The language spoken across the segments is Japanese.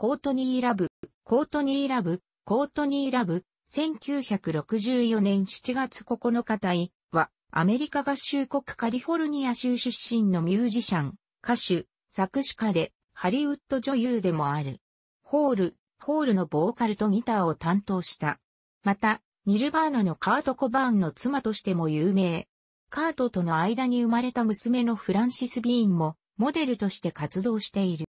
コートニー・ラブ、コートニー・ラブ、コートニー・ラブ、1964年7月9日隊は、アメリカ合衆国カリフォルニア州出身のミュージシャン、歌手、作詞家で、ハリウッド女優でもある。ホール、ホールのボーカルとギターを担当した。また、ニルバーナのカート・コバーンの妻としても有名。カートとの間に生まれた娘のフランシス・ビーンも、モデルとして活動している。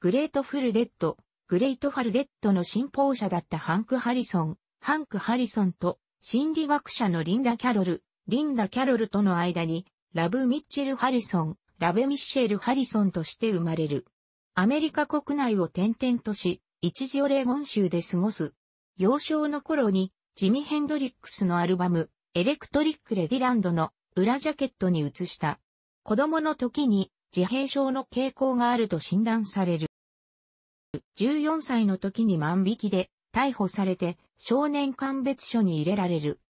グレートフルデッド、グレートファルデッドの信奉者だったハンク・ハリソン、ハンク・ハリソンと心理学者のリンダ・キャロル、リンダ・キャロルとの間に、ラブ・ミッチェル・ハリソン、ラブ・ミッシェル・ハリソンとして生まれる。アメリカ国内を転々とし、一時オレゴン州で過ごす。幼少の頃に、ジミ・ヘンドリックスのアルバム、エレクトリック・レディランドの裏ジャケットに移した。子供の時に自閉症の傾向があると診断される。14歳の時に万引きで逮捕されて少年鑑別所に入れられる。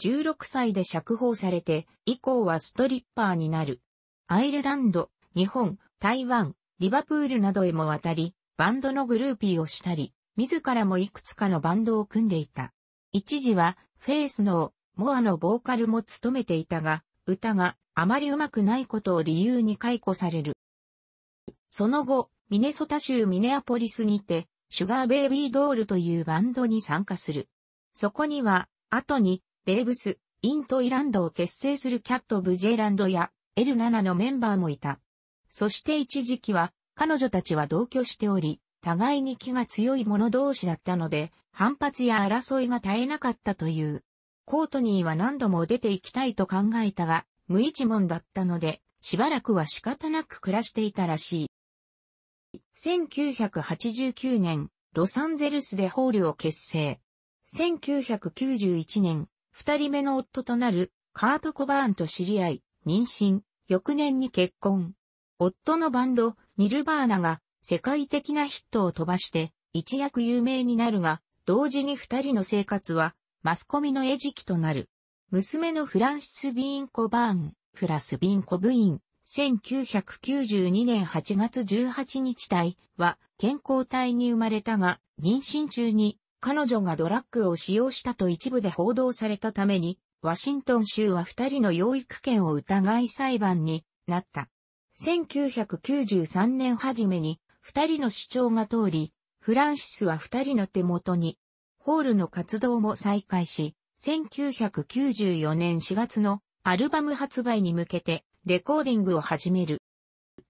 16歳で釈放されて以降はストリッパーになる。アイルランド、日本、台湾、リバプールなどへも渡り、バンドのグルーピーをしたり、自らもいくつかのバンドを組んでいた。一時はフェイスのモアのボーカルも務めていたが、歌があまりうまくないことを理由に解雇される。その後、ミネソタ州ミネアポリスにて、シュガーベイビードールというバンドに参加する。そこには、後に、ベーブス、イントイランドを結成するキャット・ブジェランドや、L7 のメンバーもいた。そして一時期は、彼女たちは同居しており、互いに気が強い者同士だったので、反発や争いが絶えなかったという。コートニーは何度も出て行きたいと考えたが、無一文だったので、しばらくは仕方なく暮らしていたらしい。1989年、ロサンゼルスでホールを結成。1991年、二人目の夫となるカート・コバーンと知り合い、妊娠、翌年に結婚。夫のバンド、ニルバーナが世界的なヒットを飛ばして一躍有名になるが、同時に二人の生活はマスコミの餌食となる。娘のフランシス・ビーンコ・バーン、フラス・ビンコブイン、1992年8月18日体は健康体に生まれたが、妊娠中に彼女がドラッグを使用したと一部で報道されたために、ワシントン州は二人の養育権を疑い裁判になった。1993年初めに二人の主張が通り、フランシスは二人の手元に、ホールの活動も再開し、1994年4月のアルバム発売に向けてレコーディングを始める。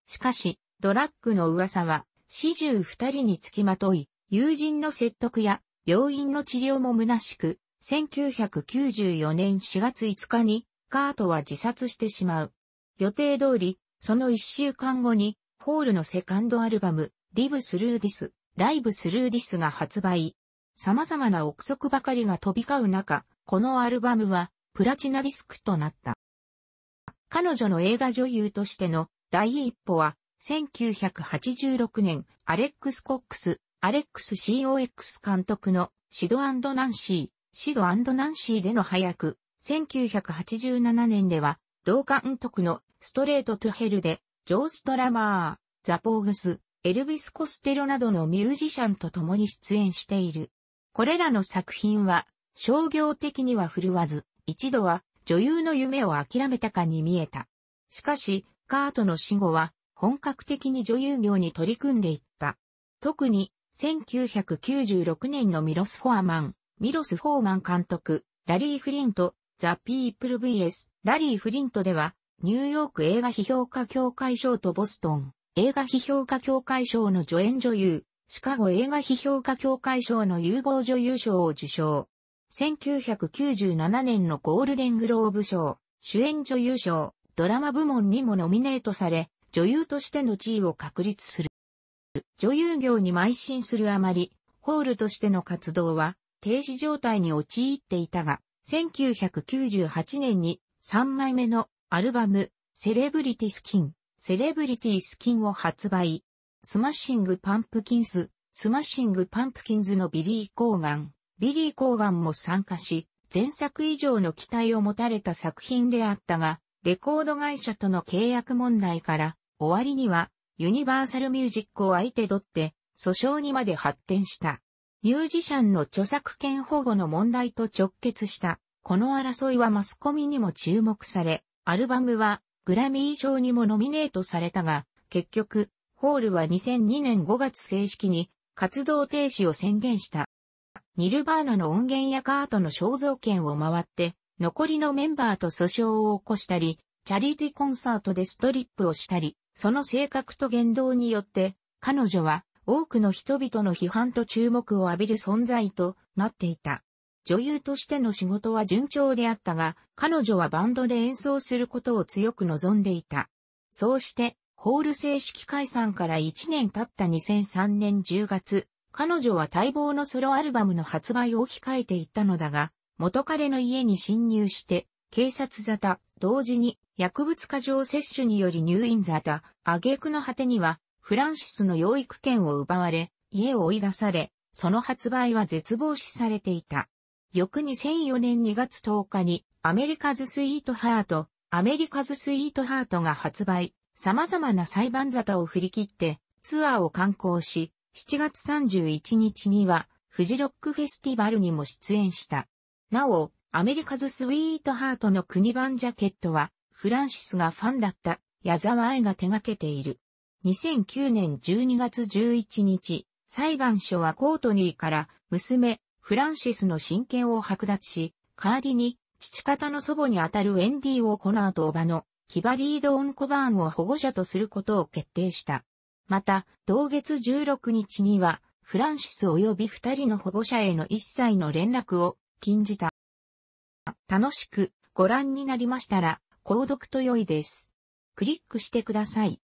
しかし、ドラッグの噂は、始終二人につきまとい、友人の説得や病院の治療も虚しく、1994年4月5日にカートは自殺してしまう。予定通り、その一週間後に、ホールのセカンドアルバム、リブスルーディス、ライブスルーディスが発売。様々な憶測ばかりが飛び交う中、このアルバムはプラチナディスクとなった。彼女の映画女優としての第一歩は、1986年、アレックス・コックス、アレックス COX 監督のシドナンシー、シドナンシーでの早く、1987年では、同監督のストレート・トゥ・ヘルで、ジョー・ストラマー、ザ・ポーグス、エルビス・コステロなどのミュージシャンと共に出演している。これらの作品は、商業的には振るわず、一度は女優の夢を諦めたかに見えた。しかし、カートの死後は本格的に女優業に取り組んでいった。特に、1996年のミロス・フォアマン、ミロス・フォーマン監督、ラリー・フリント、ザ・ピープル VS、ラリー・フリントでは、ニューヨーク映画批評家協会賞とボストン、映画批評家協会賞の助演女優、シカゴ映画批評家協会賞の有望女優賞を受賞。1997年のゴールデングローブ賞、主演女優賞、ドラマ部門にもノミネートされ、女優としての地位を確立する。女優業に邁進するあまり、ホールとしての活動は停止状態に陥っていたが、1998年に3枚目のアルバム、セレブリティスキン、セレブリティスキンを発売。スマッシングパンプキンス、スマッシングパンプキンズのビリー・コーガン、ビリー・コーガンも参加し、前作以上の期待を持たれた作品であったが、レコード会社との契約問題から、終わりには、ユニバーサルミュージックを相手取って、訴訟にまで発展した。ミュージシャンの著作権保護の問題と直結した。この争いはマスコミにも注目され、アルバムはグラミー賞にもノミネートされたが、結局、ホールは2002年5月正式に活動停止を宣言した。ニルバーナの音源やカートの肖像権を回って、残りのメンバーと訴訟を起こしたり、チャリティコンサートでストリップをしたり、その性格と言動によって、彼女は多くの人々の批判と注目を浴びる存在となっていた。女優としての仕事は順調であったが、彼女はバンドで演奏することを強く望んでいた。そうして、ホール正式解散から1年経った2003年10月、彼女は待望のソロアルバムの発売を控えていたのだが、元彼の家に侵入して、警察沙汰、同時に薬物過剰摂取により入院沙汰、挙句の果てには、フランシスの養育権を奪われ、家を追い出され、その発売は絶望視されていた。翌2004年2月10日に、アメリカズ・スイート・ハート、アメリカズ・スイート・ハートが発売、様々な裁判沙汰を振り切って、ツアーを観光し、7月31日には、フジロックフェスティバルにも出演した。なお、アメリカズ・スウィートハートの国版ジャケットは、フランシスがファンだった矢沢愛が手掛けている。2009年12月11日、裁判所はコートニーから娘、フランシスの親権を剥奪し、代わりに父方の祖母にあたるウェンディ・ー・をコナーとおばのキバリード・オン・コバーンを保護者とすることを決定した。また、同月16日には、フランシス及び二人の保護者への一切の連絡を禁じた。楽しくご覧になりましたら、購読と良いです。クリックしてください。